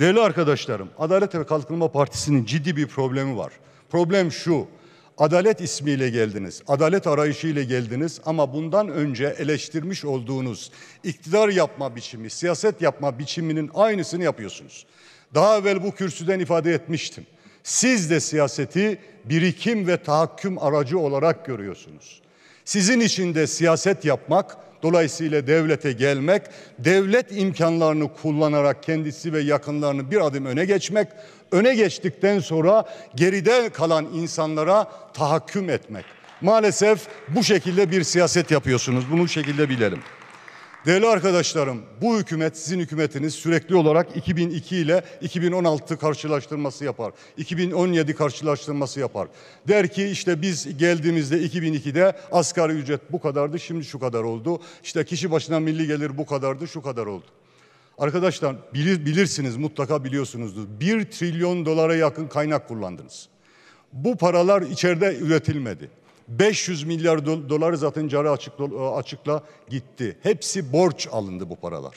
Değerli arkadaşlarım, Adalet ve Kalkınma Partisi'nin ciddi bir problemi var. Problem şu, adalet ismiyle geldiniz, adalet arayışıyla geldiniz ama bundan önce eleştirmiş olduğunuz iktidar yapma biçimi, siyaset yapma biçiminin aynısını yapıyorsunuz. Daha evvel bu kürsüden ifade etmiştim. Siz de siyaseti birikim ve tahakküm aracı olarak görüyorsunuz. Sizin için de siyaset yapmak Dolayısıyla devlete gelmek, devlet imkanlarını kullanarak kendisi ve yakınlarını bir adım öne geçmek, öne geçtikten sonra geride kalan insanlara tahakküm etmek. Maalesef bu şekilde bir siyaset yapıyorsunuz. Bunu şekilde bilelim. Değerli arkadaşlarım, bu hükümet, sizin hükümetiniz sürekli olarak 2002 ile 2016 karşılaştırması yapar. 2017 karşılaştırması yapar. Der ki işte biz geldiğimizde 2002'de asgari ücret bu kadardı, şimdi şu kadar oldu. İşte kişi başına milli gelir bu kadardı, şu kadar oldu. Arkadaşlar bilir, bilirsiniz, mutlaka biliyorsunuzdur. 1 trilyon dolara yakın kaynak kullandınız. Bu paralar içeride üretilmedi. 500 milyar dolar zaten cari açık, e, açıkla gitti. Hepsi borç alındı bu paralar.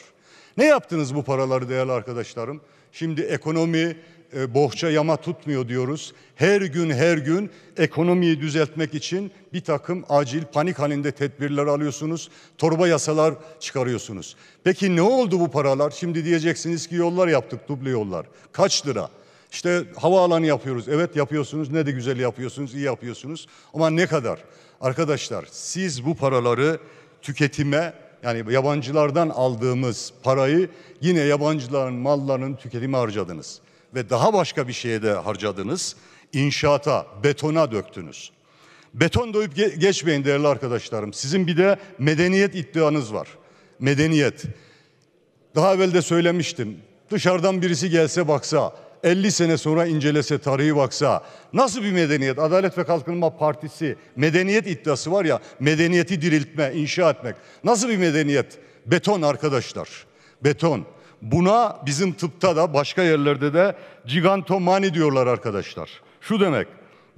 Ne yaptınız bu paraları değerli arkadaşlarım? Şimdi ekonomi e, bohça yama tutmuyor diyoruz. Her gün her gün ekonomiyi düzeltmek için bir takım acil panik halinde tedbirler alıyorsunuz. Torba yasalar çıkarıyorsunuz. Peki ne oldu bu paralar? Şimdi diyeceksiniz ki yollar yaptık duble yollar. Kaç lira? İşte havaalanı yapıyoruz. Evet yapıyorsunuz. Ne de güzel yapıyorsunuz. iyi yapıyorsunuz. Ama ne kadar? Arkadaşlar siz bu paraları tüketime yani yabancılardan aldığımız parayı yine yabancıların mallarının tüketimi harcadınız. Ve daha başka bir şeye de harcadınız. İnşaata, betona döktünüz. Beton doyup ge- geçmeyin değerli arkadaşlarım. Sizin bir de medeniyet iddianız var. Medeniyet. Daha evvel de söylemiştim. Dışarıdan birisi gelse baksa 50 sene sonra incelese, tarihi baksa nasıl bir medeniyet? Adalet ve Kalkınma Partisi medeniyet iddiası var ya medeniyeti diriltme, inşa etmek. Nasıl bir medeniyet? Beton arkadaşlar. Beton. Buna bizim tıpta da başka yerlerde de gigantomani diyorlar arkadaşlar. Şu demek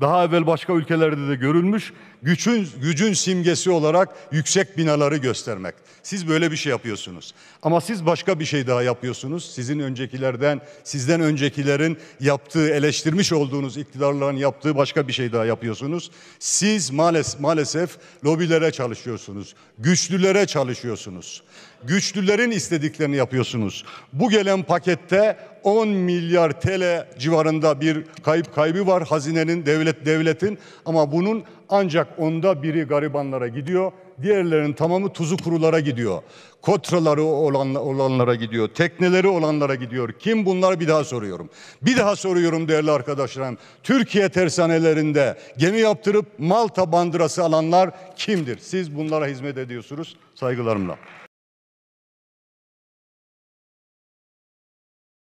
daha evvel başka ülkelerde de görülmüş. Gücün, gücün simgesi olarak yüksek binaları göstermek. Siz böyle bir şey yapıyorsunuz. Ama siz başka bir şey daha yapıyorsunuz. Sizin öncekilerden, sizden öncekilerin yaptığı, eleştirmiş olduğunuz iktidarların yaptığı başka bir şey daha yapıyorsunuz. Siz maalesef, maalesef lobilere çalışıyorsunuz. Güçlülere çalışıyorsunuz güçlülerin istediklerini yapıyorsunuz. Bu gelen pakette 10 milyar TL civarında bir kayıp kaybı var hazinenin, devlet devletin ama bunun ancak onda biri garibanlara gidiyor. Diğerlerinin tamamı tuzu kurulara gidiyor. Kotraları olan, olanlara gidiyor. Tekneleri olanlara gidiyor. Kim bunlar bir daha soruyorum. Bir daha soruyorum değerli arkadaşlarım. Türkiye tersanelerinde gemi yaptırıp Malta bandırası alanlar kimdir? Siz bunlara hizmet ediyorsunuz. Saygılarımla.